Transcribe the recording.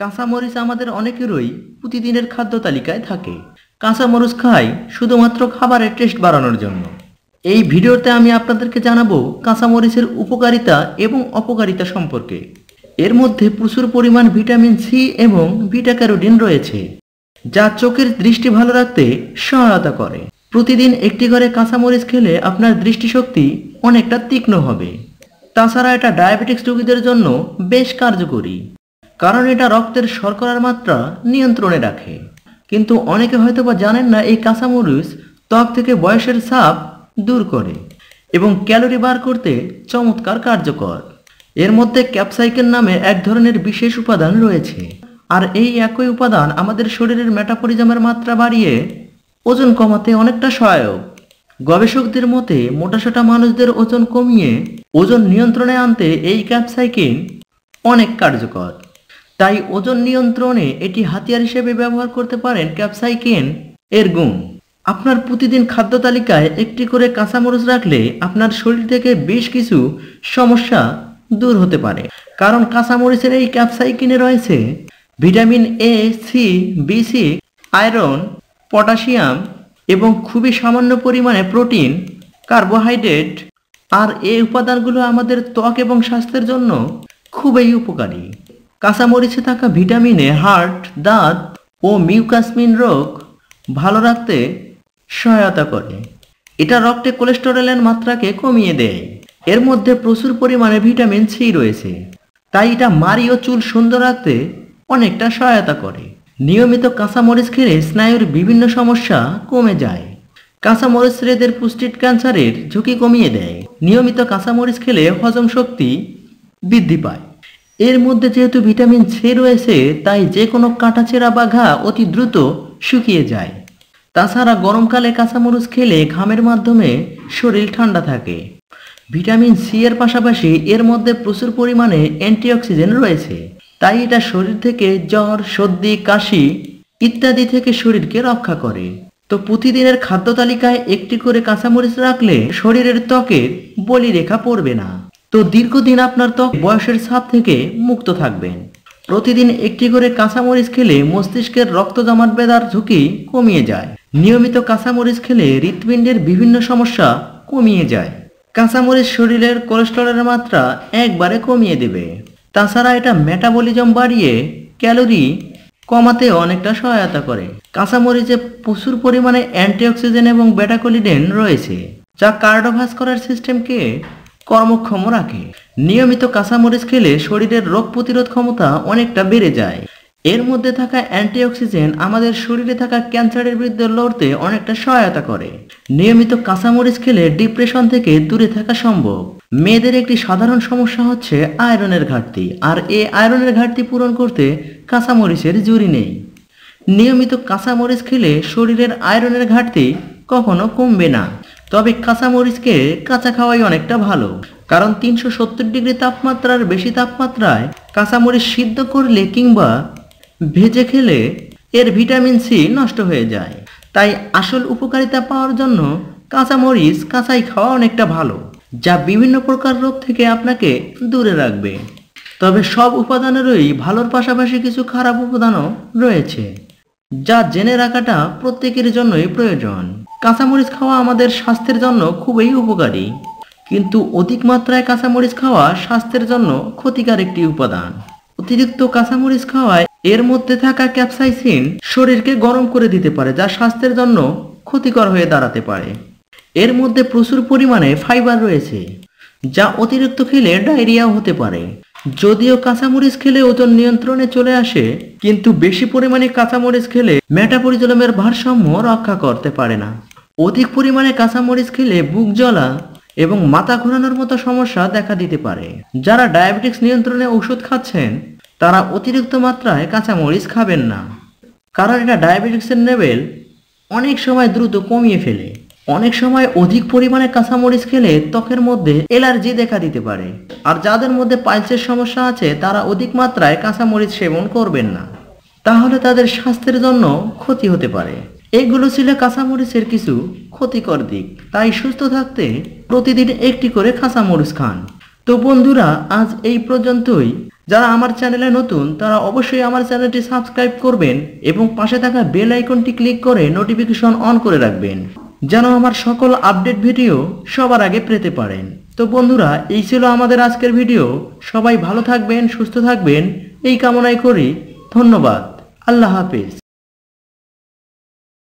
কাঁচামরিচ আমাদের অনেকেরই প্রতিদিনের খাদ্য তালিকায় থাকে কাঁচামরিচ খাই শুধুমাত্র খাবারের টেস্ট বাড়ানোর জন্য এই ভিডিওতে আমি আপনাদেরকে জানাবো কাঁচামরিচের উপকারিতা এবং অপকারিতা সম্পর্কে এর মধ্যে প্রচুর পরিমাণ ভিটামিন সি এবং ভিটা ক্যারোটিন রয়েছে যা চোখের দৃষ্টি ভালো রাখতে সহায়তা করে প্রতিদিন একটি করে কাঁচামরিচ খেলে আপনার দৃষ্টিশক্তি অনেকটা তীক্ষ্ণ হবে তাছাড়া এটা ডায়াবেটিক্স রোগীদের জন্য বেশ কার্যকরী কারণ এটা রক্তের শর্করার মাত্রা নিয়ন্ত্রণে রাখে কিন্তু অনেকে হয়তো বা জানেন না এই কাঁচামরিচ ত্বক থেকে বয়সের ছাপ দূর করে এবং ক্যালোরি বার করতে চমৎকার কার্যকর এর মধ্যে ক্যাপসাইকেন নামে এক ধরনের বিশেষ উপাদান রয়েছে আর এই একই উপাদান আমাদের শরীরের মেটাপরিজমের মাত্রা বাড়িয়ে ওজন কমাতে অনেকটা সহায়ক গবেষকদের মতে মোটাসোটা মানুষদের ওজন কমিয়ে ওজন নিয়ন্ত্রণে আনতে এই ক্যাপসাইকিন অনেক কার্যকর তাই ওজন নিয়ন্ত্রণে এটি হাতিয়ার হিসেবে ব্যবহার করতে পারেন ক্যাপসাইকেন এর গুণ আপনার প্রতিদিন খাদ্য তালিকায় একটি করে কাঁচামরিচ রাখলে আপনার শরীর থেকে বেশ কিছু সমস্যা দূর হতে পারে কারণ কাঁচামরিচের এই ক্যাপসাইকিনে রয়েছে vitamin A C B C iron potassium এবং খুবই সামান্য পরিমাণে প্রোটিন কার্বোহাইড্রেট আর এই উপাদানগুলো আমাদের ত্বক এবং স্বাস্থ্যের জন্য খুবই উপকারী কাঁচামরিচে থাকা ভিটামিনে হার্ট দাঁত ও মিউকাসমিন রোগ ভালো রাখতে সহায়তা করে এটা রক্তে কোলেস্টেরলের মাত্রাকে কমিয়ে দেয় এর মধ্যে প্রচুর পরিমাণে ভিটামিন সি রয়েছে তাই এটা মারি ও চুল সুন্দর রাখতে অনেকটা সহায়তা করে নিয়মিত কাঁচামরিচ খেলে স্নায়ুর বিভিন্ন সমস্যা কমে যায় কাঁচামরিচ রেদের পুষ্টির ক্যান্সারের ঝুঁকি কমিয়ে দেয় নিয়মিত কাঁচামরিচ খেলে হজম শক্তি বৃদ্ধি পায় এর মধ্যে যেহেতু ভিটামিন সি রয়েছে তাই যে কোনো কাঁটাছেঁড়া বা ঘা অতি দ্রুত শুকিয়ে যায় তাছাড়া গরমকালে কাঁচামরুচ খেলে ঘামের মাধ্যমে শরীর ঠান্ডা থাকে ভিটামিন সি এর পাশাপাশি এর মধ্যে প্রচুর পরিমাণে অ্যান্টিঅক্সিজেন রয়েছে তাই এটা শরীর থেকে জ্বর সর্দি কাশি ইত্যাদি থেকে শরীরকে রক্ষা করে তো প্রতিদিনের খাদ্য তালিকায় একটি করে কাঁচামরিচ রাখলে শরীরের ত্বকের বলি রেখা পড়বে না তো দীর্ঘদিন আপনার ত্বক বয়সের ছাপ থেকে মুক্ত থাকবেন প্রতিদিন একটি করে কাঁচামরিচ খেলে মস্তিষ্কের রক্ত জমাট বেদার ঝুঁকি কমিয়ে যায় নিয়মিত কাঁচামরিচ খেলে হৃৎপিণ্ডের বিভিন্ন সমস্যা কমিয়ে যায় কাঁচামরিচ শরীরের কোলেস্ট্রলের মাত্রা একবারে কমিয়ে দেবে তাছাড়া এটা মেটাবলিজম বাড়িয়ে ক্যালোরি কমাতে অনেকটা সহায়তা করে কাঁচামরিচে প্রচুর পরিমাণে অ্যান্টিঅক্সিজেন এবং বেটাকোলিডেন রয়েছে যা কার্ডোভাস্কুলার সিস্টেমকে কর্মক্ষম রাখে নিয়মিত কাঁচামরিচ খেলে শরীরের রোগ প্রতিরোধ ক্ষমতা অনেকটা বেড়ে যায় এর মধ্যে থাকা অ্যান্টিঅক্সিজেন আমাদের শরীরে থাকা ক্যান্সারের বিরুদ্ধে লড়তে অনেকটা সহায়তা করে নিয়মিত কাঁচামরিচ খেলে ডিপ্রেশন থেকে দূরে থাকা সম্ভব মেয়েদের একটি সাধারণ সমস্যা হচ্ছে আয়রনের ঘাটতি আর এ আয়রনের ঘাটতি পূরণ করতে কাঁচামরিচের জুড়ি নেই নিয়মিত কাঁচামরিচ খেলে শরীরের আয়রনের ঘাটতি কখনো কমবে না তবে কাঁচামরিচকে কাঁচা খাওয়াই অনেকটা ভালো কারণ তিনশো সত্তর ডিগ্রি তাপমাত্রার বেশি তাপমাত্রায় কাঁচামরিচ সিদ্ধ করলে কিংবা ভেজে খেলে এর ভিটামিন সি নষ্ট হয়ে যায় তাই আসল উপকারিতা পাওয়ার জন্য কাঁচামরিচ কাঁচাই খাওয়া অনেকটা ভালো যা বিভিন্ন প্রকার রোগ থেকে আপনাকে দূরে রাখবে তবে সব উপাদানেরই ভালোর পাশাপাশি কিছু খারাপ উপাদানও রয়েছে যা জেনে রাখাটা প্রত্যেকের জন্যই প্রয়োজন কাঁচামরিচ খাওয়া আমাদের স্বাস্থ্যের জন্য খুবই উপকারী কিন্তু অধিক মাত্রায় কাঁচামরিচ খাওয়া স্বাস্থ্যের জন্য ক্ষতিকার একটি উপাদান অতিরিক্ত কাঁচামরিচ খাওয়ায় এর মধ্যে থাকা ক্যাপসাইসিন শরীরকে গরম করে দিতে পারে যা স্বাস্থ্যের জন্য ক্ষতিকর হয়ে দাঁড়াতে পারে এর মধ্যে প্রচুর পরিমাণে ফাইবার রয়েছে যা অতিরিক্ত খেলে ডায়রিয়া হতে পারে যদিও কাঁচামরিচ খেলে ওজন নিয়ন্ত্রণে চলে আসে কিন্তু বেশি পরিমাণে কাঁচামরিচ খেলে ম্যাটাপরিজমের ভারসাম্য রক্ষা করতে পারে না অধিক পরিমাণে কাঁচামরিচ খেলে বুক জ্বলা এবং মাথা ঘোরানোর মতো সমস্যা দেখা দিতে পারে যারা ডায়াবেটিক্স নিয়ন্ত্রণে ওষুধ খাচ্ছেন তারা অতিরিক্ত মাত্রায় কাঁচামরিচ খাবেন না কারণ এটা ডায়াবেটিক্সের লেভেল অনেক সময় দ্রুত কমিয়ে ফেলে অনেক সময় অধিক পরিমাণে কাঁচামরিচ খেলে ত্বকের মধ্যে অ্যালার্জি দেখা দিতে পারে আর যাদের মধ্যে পাইলসের সমস্যা আছে তারা অধিক মাত্রায় কাঁচামরিচ সেবন করবেন না তাহলে তাদের স্বাস্থ্যের জন্য ক্ষতি হতে পারে এগুলো ছিল কাঁচামরিচের কিছু ক্ষতিকর দিক তাই সুস্থ থাকতে প্রতিদিন একটি করে কাঁচামরিচ খান তো বন্ধুরা আজ এই পর্যন্তই যারা আমার চ্যানেলে নতুন তারা অবশ্যই আমার চ্যানেলটি সাবস্ক্রাইব করবেন এবং পাশে থাকা বেল আইকনটি ক্লিক করে নোটিফিকেশন অন করে রাখবেন যেন আমার সকল আপডেট ভিডিও সবার আগে পেতে পারেন তো বন্ধুরা এই ছিল আমাদের আজকের ভিডিও সবাই ভালো থাকবেন সুস্থ থাকবেন এই কামনাই করি ধন্যবাদ আল্লাহ হাফিজ